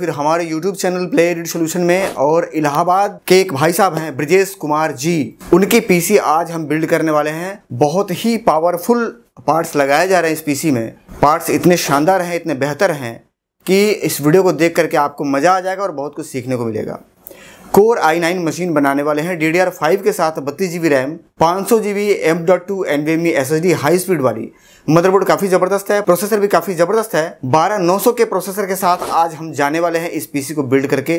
फिर हमारे YouTube channel play edit solution में और इलाहाबाद के एक भाई साहब हैं ब्रजेश कुमार जी उनके पीसी आज हम बिल्ड करने वाले हैं बहुत ही पावरफुल पार्ट्स लगाए जा रहे हैं इस पीसी में पार्ट्स इतने शानदार हैं इतने बेहतर हैं कि इस वीडियो को देख करके आपको मज़ा आ जाएगा और बहुत कुछ सीखने को मिलेगा कोर आई नाइन मशीन बनाने वाले हैं डी डी आर फाइव के साथ बत्तीस जी बी रैम पाँच सौ G B M dot two N B M S S D high speed वाली मदरबोर्ड काफ़ी ज़बरदस्त है प्रोसेसर भी काफ़ी ज़बरदस्त है बारह नौ सौ के प्रोसेसर के साथ आज हम जाने वाले हैं इस पीसी को बिल्ड करके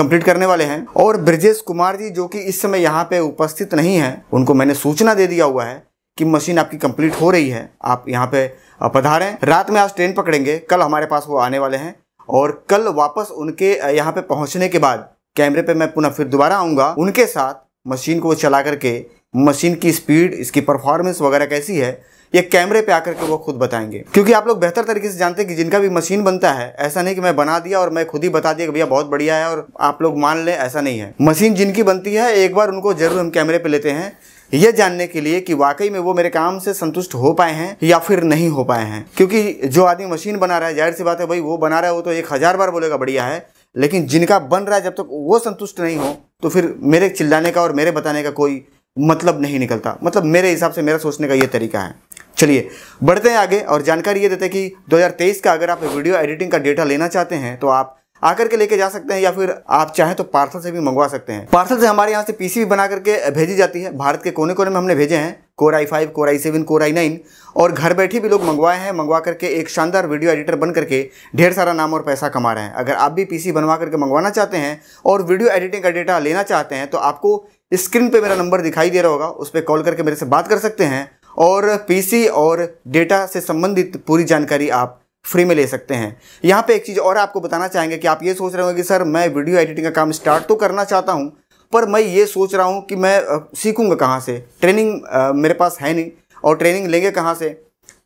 कंप्लीट करने वाले हैं और ब्रजेश कुमार जी जो कि इस समय यहाँ पे उपस्थित नहीं है उनको मैंने सूचना दे दिया हुआ है कि मशीन आपकी कंप्लीट हो रही है आप यहाँ पे पधारें रात में आज ट्रेन पकड़ेंगे कल हमारे पास वो आने वाले हैं और कल वापस उनके यहाँ पे पहुँचने के बाद कैमरे पे मैं पुनः फिर दोबारा आऊँगा उनके साथ मशीन को चला करके मशीन की स्पीड इसकी परफॉर्मेंस वगैरह कैसी है ये कैमरे पे आकर के वो खुद बताएंगे क्योंकि आप लोग बेहतर तरीके से जानते हैं कि जिनका भी मशीन बनता है ऐसा नहीं कि मैं बना दिया और मैं खुद ही बता दिया कि भैया बहुत बढ़िया है और आप लोग मान लें ऐसा नहीं है मशीन जिनकी बनती है एक बार उनको जरूर हम कैमरे पे लेते हैं ये जानने के लिए कि वाकई में वो मेरे काम से संतुष्ट हो पाए हैं या फिर नहीं हो पाए हैं क्योंकि जो आदमी मशीन बना रहा है जाहिर सी बात है भाई वो बना रहा है वो तो एक हज़ार बार बोलेगा बढ़िया है लेकिन जिनका बन रहा है जब तक वो संतुष्ट नहीं हो तो फिर मेरे चिल्लाने का और मेरे बताने का कोई मतलब नहीं निकलता मतलब मेरे हिसाब से मेरा सोचने का ये तरीका है चलिए बढ़ते हैं आगे और जानकारी ये देते हैं कि 2023 का अगर आप वीडियो एडिटिंग का डेटा लेना चाहते हैं तो आप आकर के लेके जा सकते हैं या फिर आप चाहें तो पार्सल से भी मंगवा सकते हैं पार्सल से हमारे यहाँ से पीसी भी बना करके भेजी जाती है भारत के कोने कोने में हमने भेजे हैं कोर आई फाइव कोर आई सेवन कोर आई नाइन और घर बैठे भी लोग मंगवाए हैं मंगवा करके एक शानदार वीडियो एडिटर बन करके ढेर सारा नाम और पैसा कमा रहे हैं अगर आप भी पीसी बनवा करके मंगवाना चाहते हैं और वीडियो एडिटिंग का डेटा लेना चाहते हैं तो आपको स्क्रीन पे मेरा नंबर दिखाई दे रहा होगा उस पर कॉल करके मेरे से बात कर सकते हैं और पीसी और डेटा से संबंधित पूरी जानकारी आप फ्री में ले सकते हैं यहाँ पे एक चीज़ और आपको बताना चाहेंगे कि आप ये सोच रहे होंगे कि सर मैं वीडियो एडिटिंग का काम स्टार्ट तो करना चाहता हूँ पर मैं ये सोच रहा हूँ कि मैं सीखूँगा कहाँ से ट्रेनिंग मेरे पास है नहीं और ट्रेनिंग लेंगे कहाँ से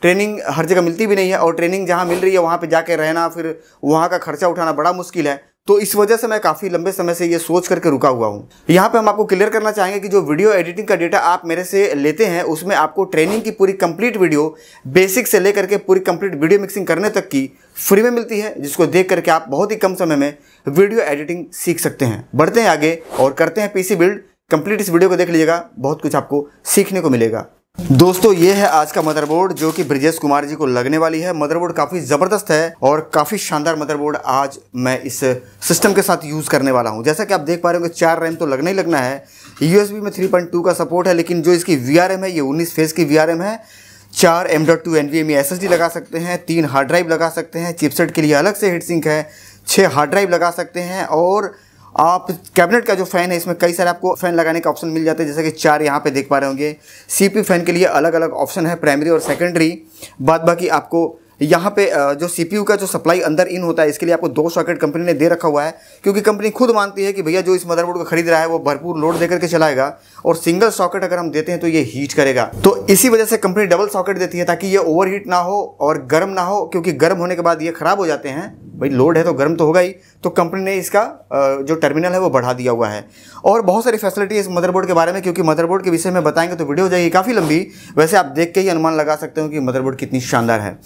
ट्रेनिंग हर जगह मिलती भी नहीं है और ट्रेनिंग जहाँ मिल रही है वहाँ पर जाके रहना फिर वहाँ का खर्चा उठाना बड़ा मुश्किल है तो इस वजह से मैं काफ़ी लंबे समय से ये सोच करके रुका हुआ हूँ यहाँ पे हम आपको क्लियर करना चाहेंगे कि जो वीडियो एडिटिंग का डेटा आप मेरे से लेते हैं उसमें आपको ट्रेनिंग की पूरी कंप्लीट वीडियो बेसिक से लेकर के पूरी कंप्लीट वीडियो मिक्सिंग करने तक की फ्री में मिलती है जिसको देख करके आप बहुत ही कम समय में वीडियो एडिटिंग सीख सकते हैं बढ़ते हैं आगे और करते हैं पी बिल्ड कंप्लीट इस वीडियो को देख लीजिएगा बहुत कुछ आपको सीखने को मिलेगा दोस्तों ये है आज का मदरबोर्ड जो कि ब्रिजेश कुमार जी को लगने वाली है मदरबोर्ड काफ़ी ज़बरदस्त है और काफ़ी शानदार मदरबोर्ड आज मैं इस सिस्टम के साथ यूज़ करने वाला हूँ जैसा कि आप देख पा रहे हो चार रैम तो लगना ही लगना है यूएसबी में 3.2 का सपोर्ट है लेकिन जो इसकी वी है ये उन्नीस फेज़ की वी है चार M dot two N S S D लगा सकते हैं तीन हार्ड ड्राइव लगा सकते हैं चिपसेट के लिए अलग से हीट सिंक है छः हार्ड ड्राइव लगा सकते हैं और आप कैबिनेट का जो फैन है इसमें कई सारे आपको फैन लगाने का ऑप्शन मिल जाते हैं जैसे कि चार यहाँ पे देख पा रहे होंगे सीपी फैन के लिए अलग अलग ऑप्शन है प्राइमरी और सेकेंडरी बाद बाकी आपको यहाँ पे जो सीपीयू का जो सप्लाई अंदर इन होता है इसके लिए आपको दो सॉकेट कंपनी ने दे रखा हुआ है क्योंकि कंपनी खुद मानती है कि भैया जो इस मदरबोर्ड को खरीद रहा है वो भरपूर लोड देकर के चलाएगा और सिंगल सॉकेट अगर हम देते हैं तो ये हीट करेगा तो इसी वजह से कंपनी डबल सॉकेट देती है ताकि ये ओवर ना हो और गर्म ना हो क्योंकि गर्म होने के बाद ये खराब हो जाते हैं भाई लोड है तो गर्म तो होगा ही तो कंपनी ने इसका जो टर्मिनल है वो बढ़ा दिया हुआ है और बहुत सारी फैसिलिटी इस मदरबोर्ड के बारे में क्योंकि मदरबोर्ड के विषय में बताएंगे तो वीडियो हो जाएगी काफ़ी लंबी वैसे आप देख के ही अनुमान लगा सकते हो कि मदरबोर्ड कितनी शानदार है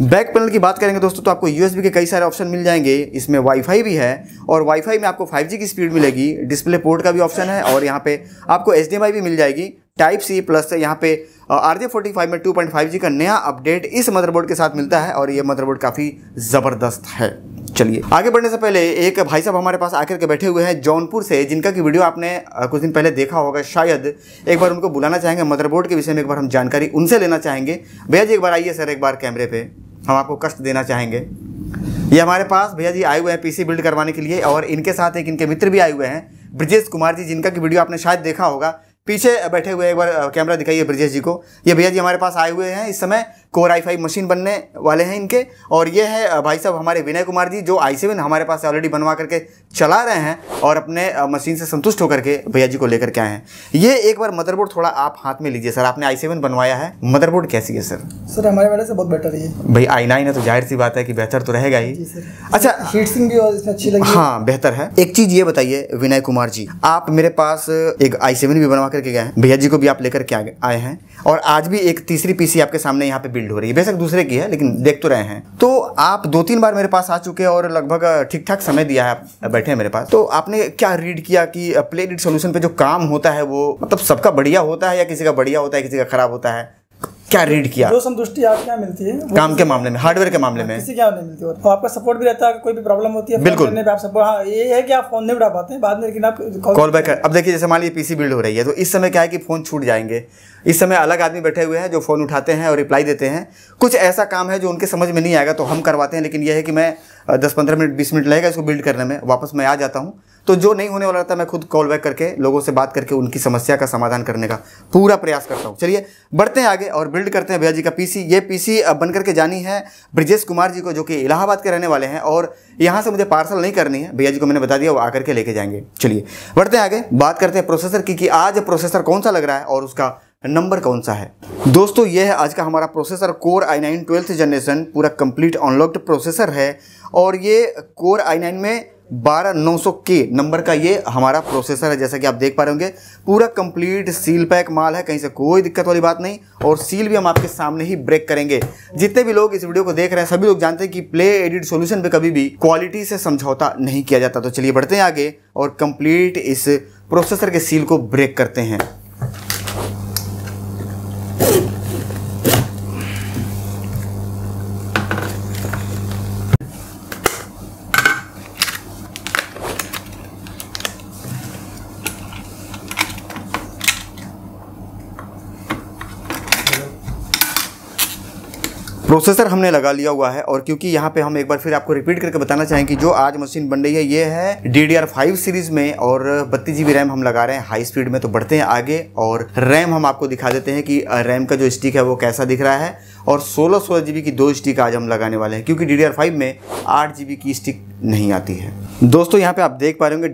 बैक पैनल की बात करेंगे दोस्तों तो आपको यूएसबी के कई सारे ऑप्शन मिल जाएंगे इसमें वाईफाई भी है और वाईफाई में आपको 5G की स्पीड मिलेगी डिस्प्ले पोर्ट का भी ऑप्शन है और यहाँ पे आपको एच भी मिल जाएगी टाइप सी प्लस यहाँ पे आर जे फोर्टी फाइव में टू पॉइंट फाइव जी का नया अपडेट इस मदरबोर्ड के साथ मिलता है और ये मदरबोर्ड काफ़ी ज़बरदस्त है चलिए आगे बढ़ने से पहले एक भाई साहब हमारे पास आकर के बैठे हुए हैं जौनपुर से जिनका की वीडियो आपने कुछ दिन पहले देखा होगा शायद एक बार उनको बुलाना चाहेंगे मदरबोर्ड के विषय में एक बार हम जानकारी उनसे लेना चाहेंगे भैया जी एक बार आइए सर एक बार कैमरे पर हम आपको कष्ट देना चाहेंगे ये हमारे पास भैया जी आए हुए हैं पीसी बिल्ड करवाने के लिए और इनके साथ एक इनके मित्र भी आए हुए हैं ब्रजेश कुमार जी जिनका की वीडियो आपने शायद देखा होगा पीछे बैठे हुए एक बार कैमरा दिखाइए ब्रजेश जी को ये भैया जी हमारे पास आए हुए हैं इस समय कोर आई फाइव मशीन बनने वाले हैं इनके और ये है भाई साहब हमारे विनय कुमार जी जो आई सेवन हमारे पास ऑलरेडी बनवा करके चला रहे हैं और अपने मशीन से संतुष्ट होकर के भैया जी को लेकर के आए हैं ये एक बार मदरबोर्ड थोड़ा आप हाथ में लीजिए सर आपने आई सेवन बनवाया है मदरबोर्ड कैसी है सर सर हमारे वाले से बहुत बेटर है भाई आई नाइन है तो जाहिर सी बात है कि बेहतर तो रहेगा ही अच्छा हीट सिंह भी और इसमें अच्छी लगी हाँ बेहतर है एक चीज़ ये बताइए विनय कुमार जी आप मेरे पास एक आई सेवन भी बनवा करके गए हैं भैया जी को भी आप लेकर के आए हैं और आज भी एक तीसरी पीसी आपके सामने यहाँ पे बिल्ड हो रही है बेशक दूसरे की है लेकिन देख तो रहे हैं तो आप दो तीन बार मेरे पास आ चुके हैं और लगभग ठीक ठाक समय दिया है आप बैठे हैं मेरे पास तो आपने क्या रीड किया कि प्ले डिड सोल्यूशन पे जो काम होता है वो मतलब सबका बढ़िया होता है या किसी का बढ़िया होता है किसी का खराब होता है क्या रीड किया जो संतुष्टि आपके यहाँ मिलती है काम के मामले में हार्डवेयर के हाँ, मामले में किसी क्या यहाँ नहीं मिलती और तो आपका सपोर्ट भी रहता है कोई भी प्रॉब्लम होती है बिल्कुल आप सपोर्ट हाँ ये है कि आप फोन नहीं उठा पाते हैं बाद में लेकिन आप कॉल बैक अब देखिए जैसे मान लीजिए पीसी बिल्ड हो रही है तो इस समय क्या है कि फ़ोन छूट जाएंगे इस समय अलग आदमी बैठे हुए हैं जो फ़ोन उठाते हैं और रिप्लाई देते हैं कुछ ऐसा काम है जो उनके समझ में नहीं आएगा तो हम करवाते हैं लेकिन यह है कि मैं दस पंद्रह मिनट बीस मिनट लगेगा इसको बिल्ड करने में वापस मैं आ जाता हूँ तो जो नहीं होने वाला रहता मैं खुद कॉल बैक करके लोगों से बात करके उनकी समस्या का समाधान करने का पूरा प्रयास करता हूँ चलिए बढ़ते हैं आगे और बिल्ड करते हैं भैया जी का पीसी ये पीसी बन करके जानी है ब्रिजेश कुमार जी को जो कि इलाहाबाद के रहने वाले हैं और यहाँ से मुझे पार्सल नहीं करनी है भैया जी को मैंने बता दिया वो आकर के लेके जाएंगे चलिए बढ़ते हैं आगे बात करते हैं प्रोसेसर की कि आज प्रोसेसर कौन सा लग रहा है और उसका नंबर कौन सा है दोस्तों ये है आज का हमारा प्रोसेसर कोर आई नाइन ट्वेल्थ जनरेशन पूरा कंप्लीट अनलॉक्ड प्रोसेसर है और ये कोर आई नाइन में बारह नौ सौ के नंबर का ये हमारा प्रोसेसर है जैसा कि आप देख पा रहे होंगे पूरा कंप्लीट सील पैक माल है कहीं से कोई दिक्कत वाली बात नहीं और सील भी हम आपके सामने ही ब्रेक करेंगे जितने भी लोग इस वीडियो को देख रहे हैं सभी लोग जानते हैं कि प्ले एडिट सोल्यूशन पे कभी भी क्वालिटी से समझौता नहीं किया जाता तो चलिए बढ़ते हैं आगे और कंप्लीट इस प्रोसेसर के सील को ब्रेक करते हैं प्रोसेसर हमने लगा लिया हुआ है और क्योंकि यहाँ पे हम एक बार फिर आपको रिपीट करके बताना चाहेंगे कि जो आज मशीन बन रही है ये है डी सीरीज में और बत्तीस जीबी रैम हम लगा रहे हैं हाई स्पीड में तो बढ़ते हैं आगे और रैम हम आपको दिखा देते हैं कि रैम का जो स्टिक है वो कैसा दिख रहा है और सोलह सोलह जीबी की दो स्टिक आज हम लगाने वाले हैं क्योंकि डी में आठ जीबी की स्टिक नहीं आती है दोस्तों यहाँ पे आप देख पा रहे होंगे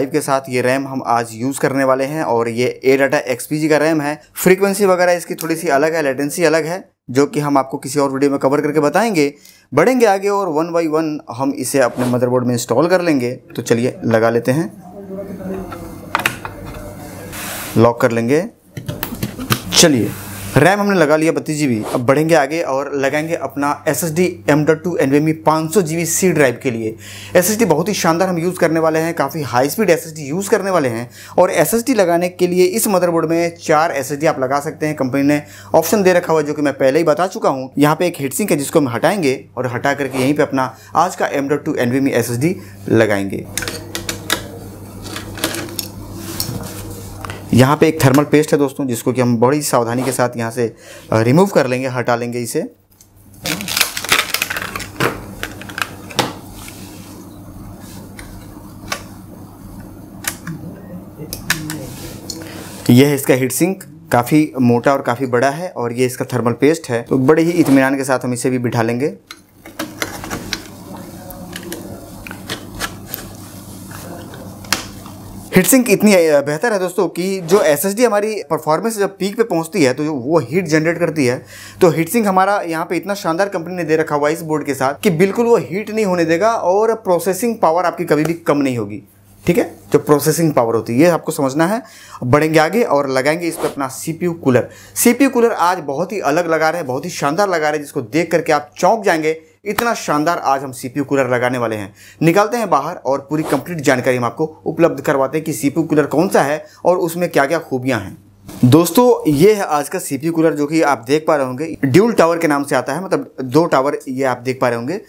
डी के साथ ये रैम हम आज यूज़ करने वाले हैं और ये ए डाटा जी का रैम है फ्रीक्वेंसी वगैरह इसकी थोड़ी सी अलग है लेटेंसी अलग है जो कि हम आपको किसी और वीडियो में कवर करके बताएंगे बढ़ेंगे आगे और वन बाई वन हम इसे अपने मदरबोर्ड में इंस्टॉल कर लेंगे तो चलिए लगा लेते हैं लॉक कर लेंगे चलिए रैम हमने लगा लिया बत्तीस जी अब बढ़ेंगे आगे और लगाएंगे अपना S S D M dot two N M पाँच सौ जी बी सी ड्राइव के लिए एस एस डी बहुत ही शानदार हम यूज़ करने वाले हैं काफ़ी high speed S S D use करने वाले हैं और एस एस डी लगाने के लिए इस मदरबोर्ड में चार एस एस डी आप लगा सकते हैं कंपनी ने ऑप्शन दे रखा हुआ जो कि मैं पहले ही बता चुका हूँ यहाँ पे एक हेडसिंक है जिसको हम हटाएंगे और हटा करके यहीं पर अपना आज का M dot two N V S S D लगाएंगे यहाँ पे एक थर्मल पेस्ट है दोस्तों जिसको कि हम बड़ी सावधानी के साथ यहाँ से रिमूव कर लेंगे हटा लेंगे इसे यह है इसका हीट सिंक काफ़ी मोटा और काफ़ी बड़ा है और ये इसका थर्मल पेस्ट है तो बड़े ही इतमान के साथ हम इसे भी बिठा लेंगे हीट सिंक इतनी बेहतर है दोस्तों कि जो एस हमारी परफॉर्मेंस जब पीक पे पहुंचती है तो वो हीट जनरेट करती है तो हीट सिंक हमारा यहाँ पे इतना शानदार कंपनी ने दे रखा हुआ इस बोर्ड के साथ कि बिल्कुल वो हीट नहीं होने देगा और प्रोसेसिंग पावर आपकी कभी भी कम नहीं होगी ठीक है जो प्रोसेसिंग पावर होती है ये आपको समझना है बढ़ेंगे आगे और लगाएंगे इस पर अपना सीपीयू कूलर सीपीयू कूलर आज बहुत ही अलग लगा रहे हैं बहुत ही शानदार लगा रहे हैं जिसको देख करके आप चौंक जाएंगे इतना शानदार आज हम सीपीयू कूलर लगाने वाले हैं निकालते हैं बाहर और पूरी कंप्लीट जानकारी हम आपको उपलब्ध करवाते हैं कि सीपीयू कूलर कौन सा है और उसमें क्या क्या खूबियाँ हैं दोस्तों ये है आज का सीपीयू कूलर जो कि आप देख पा रहे होंगे ड्यूल टावर के नाम से आता है मतलब दो टावर ये आप देख पा रहे होंगे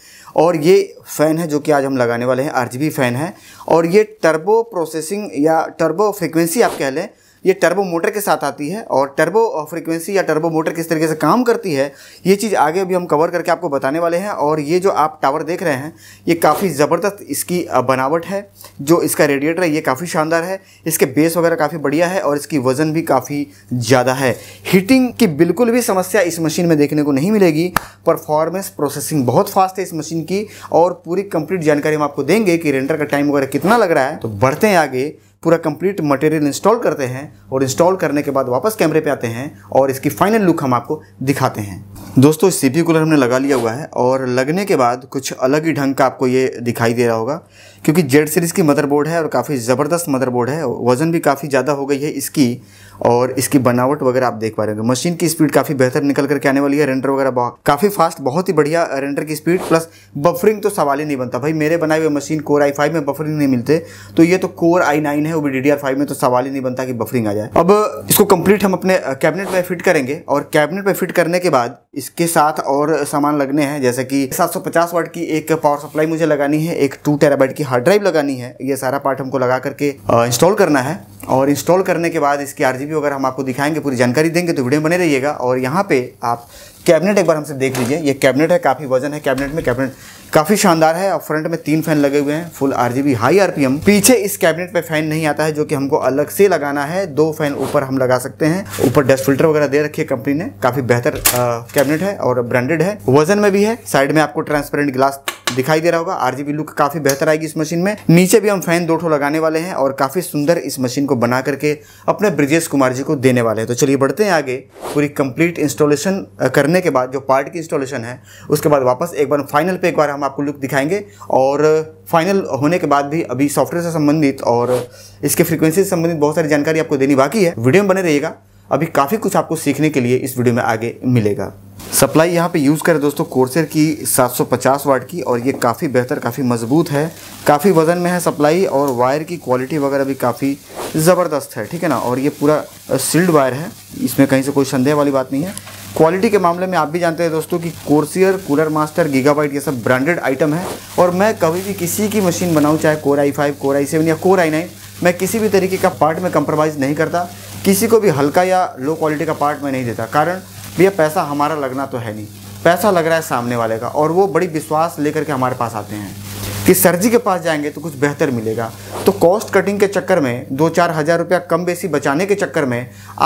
और ये फ़ैन है जो कि आज हम लगाने वाले हैं आरजीबी फ़ैन है और ये टर्बो प्रोसेसिंग या टर्बो फ्रिक्वेंसी आप कह लें ये टर्बो मोटर के साथ आती है और टर्बो फ्रीक्वेंसी या टर्बो मोटर किस तरीके से काम करती है ये चीज़ आगे भी हम कवर करके आपको बताने वाले हैं और ये जो आप टावर देख रहे हैं ये काफ़ी ज़बरदस्त इसकी बनावट है जो इसका रेडिएटर है ये काफ़ी शानदार है इसके बेस वगैरह काफ़ी बढ़िया है और इसकी वज़न भी काफ़ी ज़्यादा है हीटिंग की बिल्कुल भी समस्या इस मशीन में देखने को नहीं मिलेगी परफॉर्मेंस प्रोसेसिंग बहुत फास्ट है इस मशीन की और पूरी कंप्लीट जानकारी हम आपको देंगे कि रेंटर का टाइम वगैरह कितना लग रहा है तो बढ़ते हैं आगे पूरा कंप्लीट मटेरियल इंस्टॉल करते हैं और इंस्टॉल करने के बाद वापस कैमरे पे आते हैं और इसकी फाइनल लुक हम आपको दिखाते हैं दोस्तों सी सी कूलर हमने लगा लिया हुआ है और लगने के बाद कुछ अलग ही ढंग का आपको ये दिखाई दे रहा होगा क्योंकि जेड सीरीज़ की मदरबोर्ड है और काफ़ी ज़बरदस्त मदरबोर्ड है वज़न भी काफ़ी ज़्यादा हो गई है इसकी और इसकी बनावट वगैरह आप देख पा रहे होंगे मशीन की स्पीड काफ़ी बेहतर निकल करके आने वाली है रेंडर वगैरह काफ़ी फास्ट बहुत ही बढ़िया रेंडर की स्पीड प्लस बफरिंग तो सवाल ही नहीं बनता भाई मेरे बनाए हुए मशीन कोर आई फाइव में बफरिंग नहीं मिलते तो ये तो कोर आई नाइन है वो भी डी में तो सवाल ही नहीं बनता कि बफरिंग आ जाए अब इसको कंप्लीट हम अपने कैबिनेट में फिट करेंगे और कैबिनेट में फिट करने के बाद इसके साथ और सामान लगने हैं जैसे कि 750 वाट की एक पावर सप्लाई मुझे लगानी है एक टू टेराबाइट की हार्ड ड्राइव लगानी है ये सारा पार्ट हमको लगा करके इंस्टॉल करना है और इंस्टॉल करने के बाद इसकी आर अगर हम आपको दिखाएंगे पूरी जानकारी देंगे तो वीडियो बने रहिएगा और यहाँ पे आप कैबिनेट एक बार हमसे देख लीजिए ये कैबिनेट है काफ़ी वजन है कैबिनेट में कैबिनेट काफ़ी शानदार है और फ्रंट में तीन फैन लगे हुए हैं फुल आरजीबी हाई आरपीएम पीछे इस कैबिनेट पे फैन नहीं आता है जो कि हमको अलग से लगाना है दो फैन ऊपर हम लगा सकते हैं ऊपर डस्ट फिल्टर वगैरह दे रखी है कंपनी ने काफ़ी बेहतर कैबिनेट है और ब्रांडेड है वजन में भी है साइड में आपको ट्रांसपेरेंट ग्लास दिखाई दे रहा होगा आरजीबी लुक काफी बेहतर आएगी इस मशीन में नीचे भी हम फैन दो लगाने वाले हैं और काफी सुंदर इस मशीन को बना करके अपने ब्रिजेश कुमार जी को देने वाले हैं तो चलिए बढ़ते हैं आगे पूरी कंप्लीट इंस्टॉलेशन करने करने के बाद जो पार्ट की इंस्टॉलेशन है उसके बाद वापस एक बार फाइनल पे एक बार हम आपको लुक दिखाएंगे और फाइनल होने के बाद भी अभी सॉफ्टवेयर से संबंधित और इसके फ्रीक्वेंसी से संबंधित बहुत सारी जानकारी आपको देनी बाकी है वीडियो में बने रहिएगा अभी काफ़ी कुछ आपको सीखने के लिए इस वीडियो में आगे मिलेगा सप्लाई यहाँ पे यूज़ करें दोस्तों कोर्सर की 750 वाट की और ये काफ़ी बेहतर काफ़ी मजबूत है काफ़ी वज़न में है सप्लाई और वायर की क्वालिटी वगैरह भी काफ़ी ज़बरदस्त है ठीक है ना और ये पूरा सील्ड वायर है इसमें कहीं से कोई संदेह वाली बात नहीं है क्वालिटी के मामले में आप भी जानते हैं दोस्तों कि कोर्सियर कूलर मास्टर गीगाबाइट ये सब ब्रांडेड आइटम है और मैं कभी भी किसी की मशीन बनाऊँ चाहे कोर आई फाइव कोर आई सेवन या कोर आई नाइन मैं किसी भी तरीके का पार्ट में कंप्रोमाइज़ नहीं करता किसी को भी हल्का या लो क्वालिटी का पार्ट मैं नहीं देता कारण भैया पैसा हमारा लगना तो है नहीं पैसा लग रहा है सामने वाले का और वो बड़ी विश्वास लेकर के हमारे पास आते हैं कि सर जी के पास जाएंगे तो कुछ बेहतर मिलेगा तो कॉस्ट कटिंग के चक्कर में दो चार हज़ार रुपया कम बेसी बचाने के चक्कर में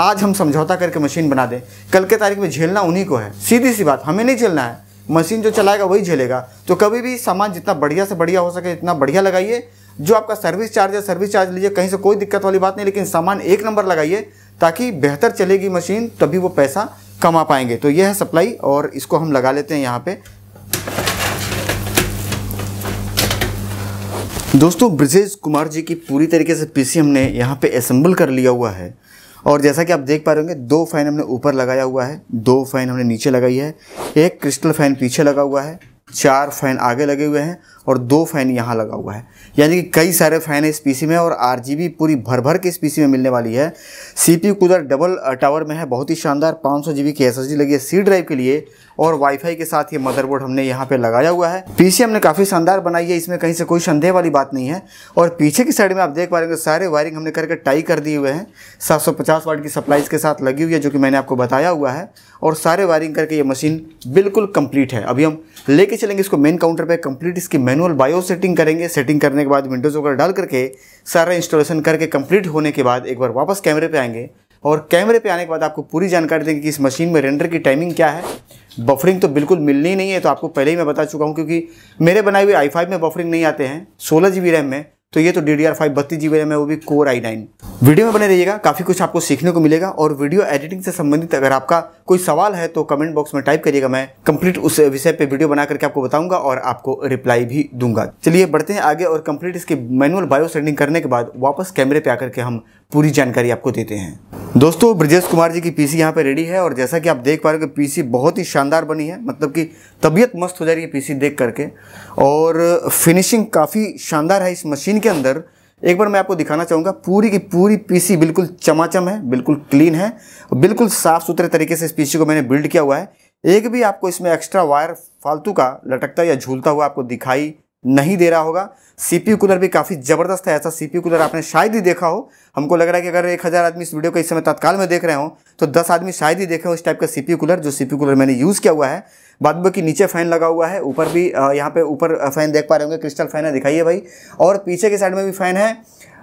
आज हम समझौता करके मशीन बना दें कल के तारीख में झेलना उन्हीं को है सीधी सी बात हमें नहीं झेलना है मशीन जो चलाएगा वही झेलेगा तो कभी भी सामान जितना बढ़िया से बढ़िया हो सके इतना बढ़िया लगाइए जो आपका सर्विस चार्ज है सर्विस चार्ज लीजिए कहीं से कोई दिक्कत वाली बात नहीं लेकिन सामान एक नंबर लगाइए ताकि बेहतर चलेगी मशीन तभी वो पैसा कमा पाएंगे तो यह है सप्लाई और इसको हम लगा लेते हैं यहाँ पे दोस्तों ब्रिजेश कुमार जी की पूरी तरीके से पीसी हमने यहाँ पे असेंबल कर लिया हुआ है और जैसा कि आप देख पा रहे होंगे दो फैन हमने ऊपर लगाया हुआ है दो फैन हमने नीचे लगाई है एक क्रिस्टल फैन पीछे लगा हुआ है चार फैन आगे लगे हुए हैं और दो फ़ैन यहाँ लगा हुआ है यानी कि कई सारे फ़ैन है इस पी में और आर पूरी भर भर के इस पीसी में मिलने वाली है C P cooler double tower में है बहुत ही शानदार पाँच सौ की एस लगी है सी ड्राइव के लिए और वाईफाई के साथ ये मदरबोर्ड हमने यहाँ पे लगाया हुआ है पीसी हमने काफ़ी शानदार बनाई है इसमें कहीं से कोई संदेह वाली बात नहीं है और पीछे की साइड में आप देख पा रहे हैं सारे वायरिंग हमने करके टाई कर दिए हुए हैं 750 वाट की सप्लाईज के साथ लगी हुई है जो कि मैंने आपको बताया हुआ है और सारे वायरिंग करके ये मशीन बिल्कुल कंप्लीट है अभी हम लेके चलेंगे इसको मेन काउंटर पर कंप्लीट इसकी मेन मैनुअल बायो सेटिंग करेंगे सेटिंग करने के बाद विंडोज़ वगैरह डाल करके सारा इंस्टॉलेशन करके कंप्लीट होने के बाद एक बार वापस कैमरे पे आएंगे और कैमरे पे आने के बाद आपको पूरी जानकारी देंगे कि इस मशीन में रेंडर की टाइमिंग क्या है बफरिंग तो बिल्कुल मिलनी ही नहीं है तो आपको पहले ही मैं बता चुका हूँ क्योंकि मेरे बनाए हुए आई में बफरिंग नहीं आते हैं सोलह जी बी रैम में तो ये तो डी डी आर फाइव बत्तीस जी रैम है वो भी कोर आई नाइन वीडियो में बने रहिएगा काफ़ी कुछ आपको सीखने को मिलेगा और वीडियो एडिटिंग से संबंधित अगर आपका कोई सवाल है तो कमेंट बॉक्स में टाइप करिएगा मैं कंप्लीट उस विषय पे वीडियो बना करके आपको बताऊंगा और आपको रिप्लाई भी दूंगा चलिए बढ़ते हैं आगे और कंप्लीट इसके मैनुअल बायो सेटिंग करने के बाद वापस कैमरे पे आकर के हम पूरी जानकारी आपको देते हैं दोस्तों ब्रजेश कुमार जी की पीसी यहाँ पे रेडी है और जैसा कि आप देख पा रहे हो कि पीसी बहुत ही शानदार बनी है मतलब कि तबीयत मस्त हो जा रही है पीसी देख करके और फिनिशिंग काफ़ी शानदार है इस मशीन के अंदर एक बार मैं आपको दिखाना चाहूँगा पूरी की पूरी पीसी बिल्कुल चमाचम है बिल्कुल क्लीन है बिल्कुल साफ़ सुथरे तरीके से इस पीसी को मैंने बिल्ड किया हुआ है एक भी आपको इसमें एक्स्ट्रा वायर फालतू का लटकता या झूलता हुआ आपको दिखाई नहीं दे रहा होगा सीपीयू कूलर भी काफ़ी ज़बरदस्त है ऐसा सीपीयू कूलर आपने शायद ही देखा हो हमको लग रहा है कि अगर एक हज़ार आदमी इस वीडियो को इस समय तत्काल में देख रहे हो तो दस आदमी शायद ही देखे हो इस टाइप का सीपीयू कूलर जो सीपीयू कूलर मैंने यूज़ किया हुआ है बाद में कि नीचे फैन लगा हुआ है ऊपर भी यहाँ पे ऊपर फैन देख पा रहे होंगे क्रिस्टल फैन है दिखाइए भाई और पीछे के साइड में भी फैन है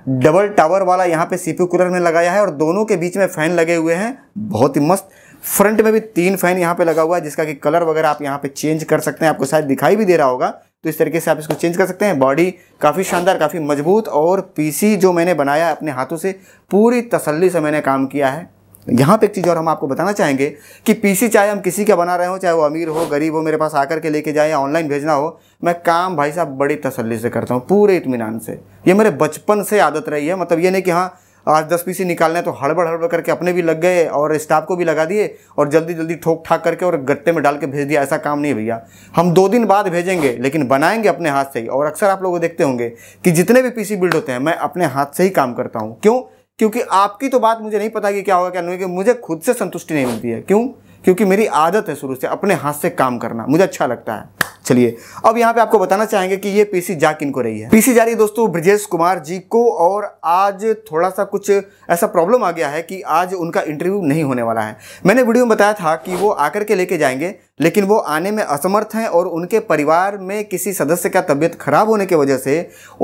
डबल टावर वाला यहाँ पे सीपीयू कूलर में लगाया है और दोनों के बीच में फैन लगे हुए हैं बहुत ही मस्त फ्रंट में भी तीन फैन यहाँ पे लगा हुआ है जिसका कि कलर वगैरह आप यहाँ पे चेंज कर सकते हैं आपको शायद दिखाई भी दे रहा होगा तो इस तरीके से आप इसको चेंज कर सकते हैं बॉडी काफ़ी शानदार काफ़ी मजबूत और पीसी जो मैंने बनाया अपने हाथों से पूरी तसल्ली से मैंने काम किया है यहाँ पे एक चीज़ और हम आपको बताना चाहेंगे कि पीसी चाहे हम किसी का बना रहे हो चाहे वो अमीर हो गरीब हो मेरे पास आकर के लेके जाए या ऑनलाइन भेजना हो मैं काम भाई साहब बड़ी तसल्ली से करता हूँ पूरे इतमान से ये मेरे बचपन से आदत रही है मतलब ये नहीं कि हाँ आज दस पीसी निकालना है तो हड़बड़ हड़बड़ करके अपने भी लग गए और स्टाफ को भी लगा दिए और जल्दी जल्दी ठोक ठाक करके और गट्टे में डाल के भेज दिया ऐसा काम नहीं भैया हम दो दिन बाद भेजेंगे लेकिन बनाएंगे अपने हाथ से ही और अक्सर आप लोग देखते होंगे कि जितने भी पीसी बिल्ड होते हैं मैं अपने हाथ से ही काम करता हूँ क्यों क्योंकि आपकी तो बात मुझे नहीं पता कि क्या होगा क्या नहीं होगा मुझे खुद से संतुष्टि नहीं मिलती है क्यों क्योंकि मेरी आदत है शुरू से अपने हाथ से काम करना मुझे अच्छा लगता है चलिए अब यहाँ पे आपको बताना चाहेंगे कि ये पीसी जा किन को रही है पीसी जा रही है दोस्तों ब्रजेश कुमार जी को और आज थोड़ा सा कुछ ऐसा प्रॉब्लम आ गया है कि आज उनका इंटरव्यू नहीं होने वाला है मैंने वीडियो में बताया था कि वो आकर के लेके जाएंगे लेकिन वो आने में असमर्थ हैं और उनके परिवार में किसी सदस्य का तबियत खराब होने की वजह से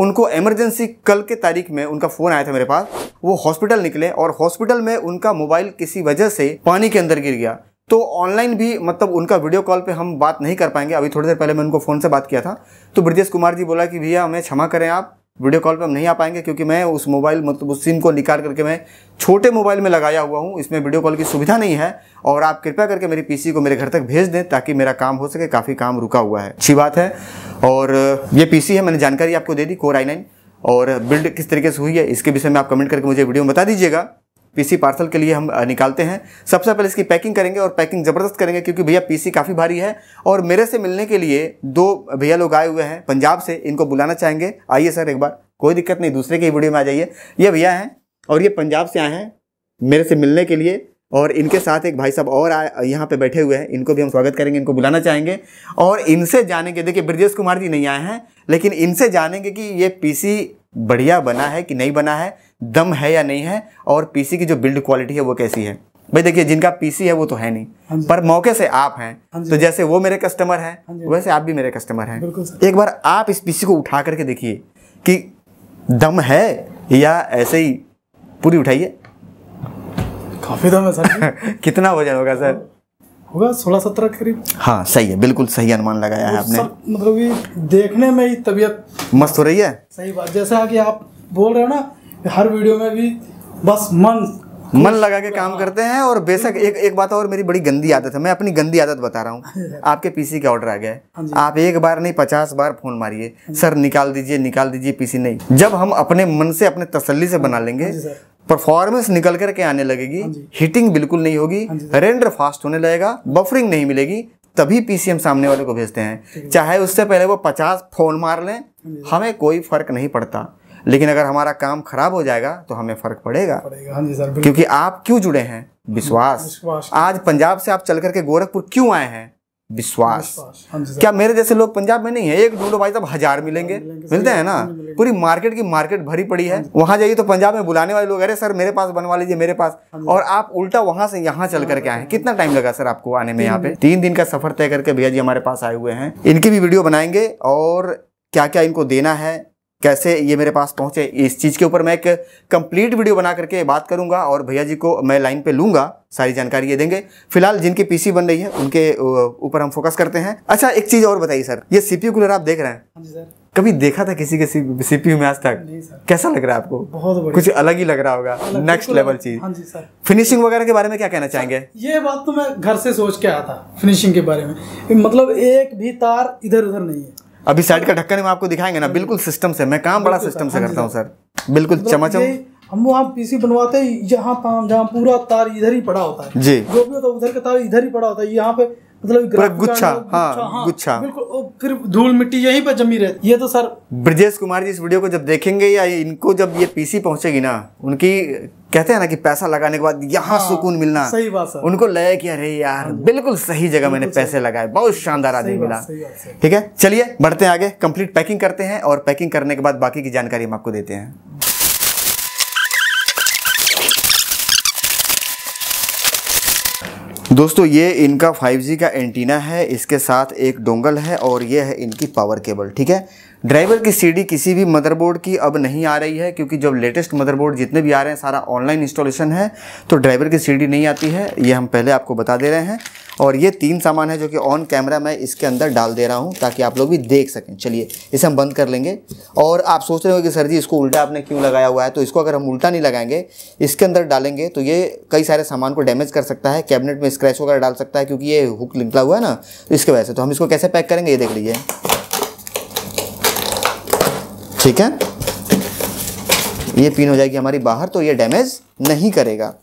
उनको एमरजेंसी कल के तारीख में उनका फ़ोन आया था मेरे पास वो हॉस्पिटल निकले और हॉस्पिटल में उनका मोबाइल किसी वजह से पानी के अंदर गिर गया तो ऑनलाइन भी मतलब उनका वीडियो कॉल पे हम बात नहीं कर पाएंगे अभी थोड़ी देर पहले मैं उनको फ़ोन से बात किया था तो ब्रजेश कुमार जी बोला कि भैया हमें क्षमा करें आप वीडियो कॉल पे हम नहीं आ पाएंगे क्योंकि मैं उस मोबाइल मतलब उस सिम को निकाल करके मैं छोटे मोबाइल में लगाया हुआ हूँ इसमें वीडियो कॉल की सुविधा नहीं है और आप कृपया करके मेरी पीसी को मेरे घर तक भेज दें ताकि मेरा काम हो सके काफ़ी काम रुका हुआ है अच्छी बात है और ये पीसी है मैंने जानकारी आपको दे दी कोर आई और बिल्ड किस तरीके से हुई है इसके विषय में आप कमेंट करके मुझे वीडियो में बता दीजिएगा पीसी पार्सल के लिए हम निकालते हैं सबसे पहले इसकी पैकिंग करेंगे और पैकिंग ज़बरदस्त करेंगे क्योंकि भैया पीसी काफ़ी भारी है और मेरे से मिलने के लिए दो भैया लोग आए हुए हैं पंजाब से इनको बुलाना चाहेंगे आइए सर एक बार कोई दिक्कत नहीं दूसरे के वीडियो में आ जाइए ये भैया हैं और ये पंजाब से आए हैं मेरे से मिलने के लिए और इनके साथ एक भाई साहब और आए यहाँ पे बैठे हुए हैं इनको भी हम स्वागत करेंगे इनको बुलाना चाहेंगे और इनसे जानेंगे देखिए ब्रजेश कुमार जी नहीं आए हैं लेकिन इनसे जानेंगे कि ये पीसी बढ़िया बना है कि नहीं बना है दम है या नहीं है और पीसी की जो बिल्ड क्वालिटी है वो कैसी है भाई देखिए जिनका पीसी है वो तो है नहीं हाँ पर मौके से आप हैं हाँ तो जैसे वो मेरे कस्टमर हैं हाँ वैसे आप भी मेरे कस्टमर हैं एक बार आप इस पीसी को उठा करके देखिए कि दम है या ऐसे ही पूरी उठाइए काफी दम है सर कितना वजन होगा सर होगा सोलह सत्रह करीब हाँ सही है बिल्कुल सही अनुमान लगाया है तो आपने मतलब कि देखने में ही तबीयत मस्त हो रही है सही बात जैसे कि आप बोल रहे हो ना हर वीडियो में भी बस मन मन लगा के काम करते हैं और बेशक एक एक बात और मेरी बड़ी गंदी आदत है मैं अपनी गंदी आदत बता रहा हूँ हाँ आपके पीसी का ऑर्डर आ गया है हाँ आप एक बार नहीं पचास बार फोन मारिए हाँ सर निकाल दीजिए निकाल दीजिए पीसी नहीं जब हम अपने मन से अपने तसल्ली से बना लेंगे परफॉर्मेंस निकल करके आने लगेगी हीटिंग हाँ बिल्कुल नहीं होगी रेंडर हाँ फास्ट होने लगेगा बफरिंग नहीं मिलेगी तभी पीसीएम सामने वाले को भेजते हैं चाहे उससे पहले वो पचास फोन मार लें हाँ हमें कोई फर्क नहीं पड़ता लेकिन अगर हमारा काम खराब हो जाएगा तो हमें फर्क पड़ेगा, पड़ेगा हाँ जी सर क्योंकि आप क्यों जुड़े हैं विश्वास आज पंजाब से आप चल करके गोरखपुर क्यों आए हैं विश्वास क्या मेरे जैसे लोग पंजाब में नहीं है एक ढूंढो भाई साहब हजार हाँ, मिलेंगे मिलते हैं ना हाँ, पूरी मार्केट की मार्केट भरी पड़ी है हाँ वहां जाइए तो पंजाब में बुलाने वाले लोग अरे सर मेरे पास बनवा लीजिए मेरे पास और आप उल्टा वहां से यहाँ चल करके आए कितना टाइम लगा सर आपको आने में यहाँ पे तीन दिन का सफर तय करके भैया जी हमारे पास आए हुए हैं इनकी भी वीडियो बनाएंगे और क्या क्या इनको देना है कैसे ये मेरे पास पहुंचे इस चीज़ के ऊपर मैं एक कंप्लीट वीडियो बना करके बात करूंगा और भैया जी को मैं लाइन पे लूंगा सारी जानकारी ये देंगे फिलहाल जिनकी पीसी बन रही है उनके ऊपर हम फोकस करते हैं अच्छा एक चीज़ और बताइए सर ये सीपीयू कूलर आप देख रहे हैं हाँ जी सर कभी देखा था किसी के सीपीयू में आज तक कैसा लग रहा है आपको बहुत कुछ अलग ही लग रहा होगा नेक्स्ट लेवल चीज हाँ जी सर फिनिशिंग वगैरह के बारे में क्या कहना चाहेंगे ये बात तो मैं घर से सोच के आया था फिनिशिंग के बारे में मतलब एक भी तार इधर उधर नहीं है अभी साइड का ढक्कन आपको दिखाएंगे ना बिल्कुल सिस्टम से मैं काम बड़ा सिस्टम से हाँ करता हूँ सर बिल्कुल तो चमचम हम वहाँ पीसी बनवाते हैं यहाँ काम जहाँ पूरा तार इधर ही पड़ा होता है जी जो भी होता है उधर का तार इधर ही पड़ा होता है यहाँ पे मतलब गुच्छा हाँ, गुच्छा हाँ गुच्छा बिल्कुल फिर धूल मिट्टी यहीं पर जमी रहती ये तो सर ब्रजेश कुमार जी इस वीडियो को जब देखेंगे या इनको जब ये पीसी पहुंचेगी ना उनकी कहते हैं ना कि पैसा लगाने के बाद यहाँ हाँ, सुकून मिलना सही बात है उनको लगे कि अरे यार हाँ, बिल्कुल सही जगह मैंने पैसे लगाए बहुत शानदार आदमी मिला ठीक है चलिए बढ़ते हैं आगे कंप्लीट पैकिंग करते हैं और पैकिंग करने के बाद बाकी की जानकारी हम आपको देते हैं दोस्तों ये इनका 5G का एंटीना है इसके साथ एक डोंगल है और ये है इनकी पावर केबल ठीक है ड्राइवर की सीडी किसी भी मदरबोर्ड की अब नहीं आ रही है क्योंकि जब लेटेस्ट मदरबोर्ड जितने भी आ रहे हैं सारा ऑनलाइन इंस्टॉलेशन है तो ड्राइवर की सीडी नहीं आती है ये हम पहले आपको बता दे रहे हैं और ये तीन सामान है जो कि ऑन कैमरा मैं इसके अंदर डाल दे रहा हूँ ताकि आप लोग भी देख सकें चलिए इसे हम बंद कर लेंगे और आप सोच रहे हो कि सर जी इसको उल्टा आपने क्यों लगाया हुआ है तो इसको अगर हम उल्टा नहीं लगाएंगे इसके अंदर डालेंगे तो ये कई सारे सामान को डैमेज कर सकता है कैबिनेट में स्क्रैच वगैरह डाल सकता है क्योंकि ये हुक निकला हुआ है ना तो इसके वजह से तो हम इसको कैसे पैक करेंगे ये देख लीजिए ठीक है ये पिन हो जाएगी हमारी बाहर तो ये डैमेज नहीं करेगा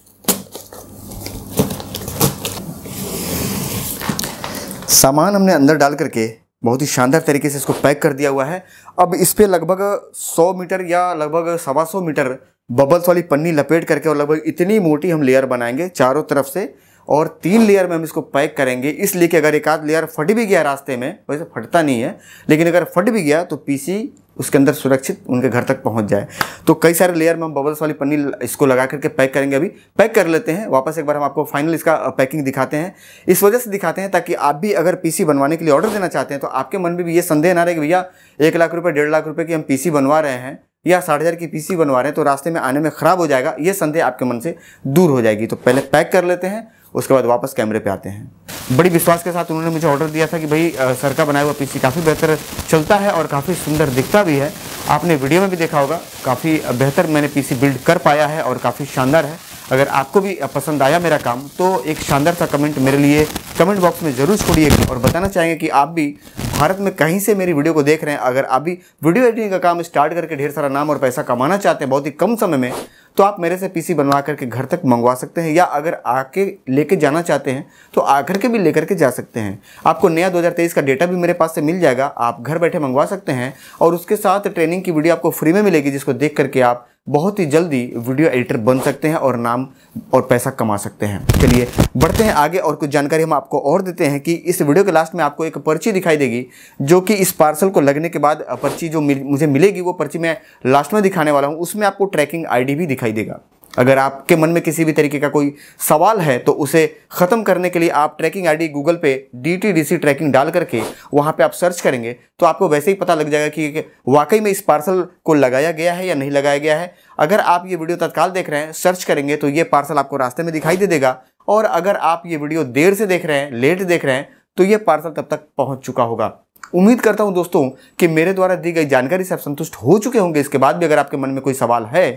सामान हमने अंदर डाल करके बहुत ही शानदार तरीके से इसको पैक कर दिया हुआ है अब इस पर लगभग 100 मीटर या लगभग सवा सौ मीटर बबल्स वाली पन्नी लपेट करके और लगभग इतनी मोटी हम लेयर बनाएंगे चारों तरफ से और तीन लेयर में हम इसको पैक करेंगे इसलिए कि अगर एक आध लेयर फट भी गया रास्ते में वैसे फटता नहीं है लेकिन अगर फट भी गया तो पीसी उसके अंदर सुरक्षित उनके घर तक पहुंच जाए तो कई सारे लेयर में हम बबल्स वाली पन्नी इसको लगा करके पैक करेंगे अभी पैक कर लेते हैं वापस एक बार हम आपको फाइनल इसका पैकिंग दिखाते हैं इस वजह से दिखाते हैं ताकि आप भी अगर पीसी बनवाने के लिए ऑर्डर देना चाहते हैं तो आपके मन में भी ये संदेह ना रहे कि भैया एक लाख रुपये डेढ़ लाख रुपये की हम पी बनवा रहे हैं या साढ़े हज़ार की पीसी बनवा रहे हैं तो रास्ते में आने में ख़राब हो जाएगा ये संदेह आपके मन से दूर हो जाएगी तो पहले पैक कर लेते हैं उसके बाद वापस कैमरे पे आते हैं बड़ी विश्वास के साथ उन्होंने मुझे ऑर्डर दिया था कि भाई सर का बनाया हुआ पीसी काफ़ी बेहतर चलता है और काफ़ी सुंदर दिखता भी है आपने वीडियो में भी देखा होगा काफ़ी बेहतर मैंने पीसी बिल्ड कर पाया है और काफ़ी शानदार है अगर आपको भी पसंद आया मेरा काम तो एक शानदार सा कमेंट मेरे लिए कमेंट बॉक्स में ज़रूर छोड़िएगा और बताना चाहेंगे कि आप भी भारत में कहीं से मेरी वीडियो को देख रहे हैं अगर अभी वीडियो एडिटिंग का काम स्टार्ट करके ढेर सारा नाम और पैसा कमाना चाहते हैं बहुत ही कम समय में तो आप मेरे से पीसी बनवा करके घर तक मंगवा सकते हैं या अगर आके लेके जाना चाहते हैं तो आकर के भी लेकर के जा सकते हैं आपको नया 2023 का डेटा भी मेरे पास से मिल जाएगा आप घर बैठे मंगवा सकते हैं और उसके साथ ट्रेनिंग की वीडियो आपको फ्री में मिलेगी जिसको देख करके आप बहुत ही जल्दी वीडियो एडिटर बन सकते हैं और नाम और पैसा कमा सकते हैं चलिए बढ़ते हैं आगे और कुछ जानकारी हम आपको और देते हैं कि इस वीडियो के लास्ट में आपको एक पर्ची दिखाई देगी जो कि इस पार्सल को लगने के बाद पर्ची जो मिल, मुझे मिलेगी वो पर्ची मैं लास्ट में दिखाने वाला हूँ उसमें आपको ट्रैकिंग आई भी दिखाई देगा अगर आपके मन में किसी भी तरीके का कोई सवाल है तो उसे ख़त्म करने के लिए आप ट्रैकिंग आईडी गूगल पे D T D C tracking डाल करके वहाँ पे आप सर्च करेंगे तो आपको वैसे ही पता लग जाएगा कि वाकई में इस पार्सल को लगाया गया है या नहीं लगाया गया है अगर आप ये वीडियो तत्काल देख रहे हैं सर्च करेंगे तो ये पार्सल आपको रास्ते में दिखाई दे देगा और अगर आप ये वीडियो देर से देख रहे हैं लेट देख रहे हैं तो ये पार्सल तब तक पहुँच चुका होगा उम्मीद करता हूं दोस्तों कि मेरे द्वारा दी गई जानकारी से आप संतुष्ट हो चुके होंगे इसके बाद भी अगर आपके मन में कोई सवाल है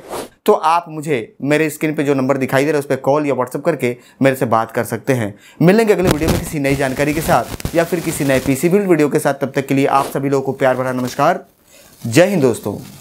तो आप मुझे मेरे स्क्रीन पे जो नंबर दिखाई दे रहा है उस पर कॉल या व्हाट्सअप करके मेरे से बात कर सकते हैं मिलेंगे अगले वीडियो में किसी नई जानकारी के साथ या फिर किसी नए पीसी बिल्ड वीडियो के साथ तब तक के लिए आप सभी लोगों को प्यार भरा नमस्कार जय हिंद दोस्तों